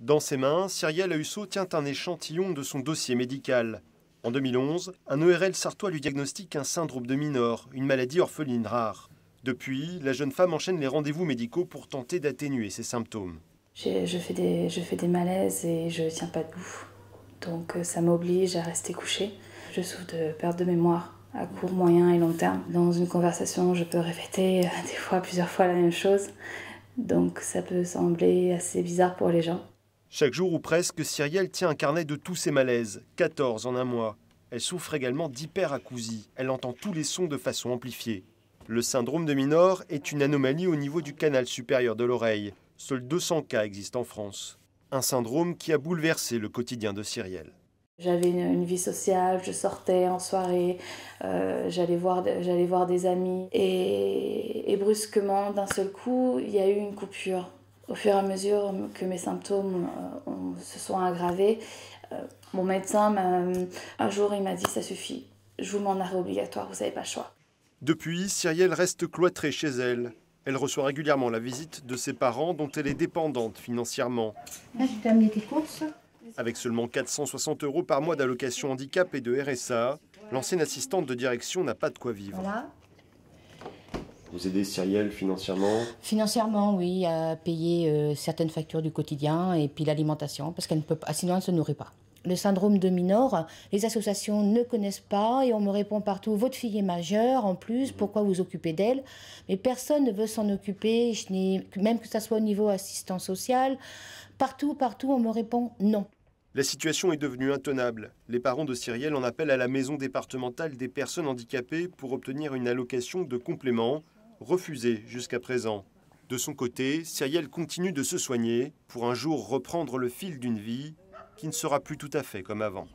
Dans ses mains, Cyrielle Ahusso tient un échantillon de son dossier médical. En 2011, un ORL sartois lui diagnostique un syndrome de Minor, une maladie orpheline rare. Depuis, la jeune femme enchaîne les rendez-vous médicaux pour tenter d'atténuer ses symptômes. Je fais, des, je fais des malaises et je tiens pas debout. Donc euh, ça m'oblige à rester couchée. Je souffre de perte de mémoire à court, moyen et long terme. Dans une conversation, je peux répéter euh, des fois plusieurs fois la même chose. Donc ça peut sembler assez bizarre pour les gens. Chaque jour ou presque, Cyrielle tient un carnet de tous ses malaises, 14 en un mois. Elle souffre également d'hyperacousie. Elle entend tous les sons de façon amplifiée. Le syndrome de Minor est une anomalie au niveau du canal supérieur de l'oreille. Seuls 200 cas existent en France. Un syndrome qui a bouleversé le quotidien de Cyrielle. J'avais une, vie sociale, je sortais en soirée, euh, j'allais voir, des amis. et brusquement, d'un seul coup, il y a eu une coupure au fur et à mesure que mes symptômes euh, se sont aggravés, euh, mon médecin, un jour, il m'a dit ça suffit, je vous m'en en obligatoire, vous n'avez pas le choix. Depuis, Cyrielle reste cloîtrée chez elle. Elle reçoit régulièrement la visite de ses parents dont elle est dépendante financièrement. Avec seulement 460 euros par mois d'allocation handicap et de RSA, l'ancienne assistante de direction n'a pas de quoi vivre. Vous aider Cyrielle financièrement Financièrement, oui, à payer euh, certaines factures du quotidien et puis l'alimentation, parce qu'elle ne peut pas, ah, sinon elle ne se nourrit pas. Le syndrome de Minor, les associations ne connaissent pas et on me répond partout votre fille est majeure en plus, mhm. pourquoi vous occupez d'elle Mais personne ne veut s'en occuper, je n'ai, même que ça soit au niveau assistance sociale, partout, partout, on me répond non. La situation est devenue intenable. Les parents de Cyrielle en appellent à la maison départementale des personnes handicapées pour obtenir une allocation de complément refusé jusqu'à présent. De son côté, Cyrielle continue de se soigner pour un jour reprendre le fil d'une vie qui ne sera plus tout à fait comme avant.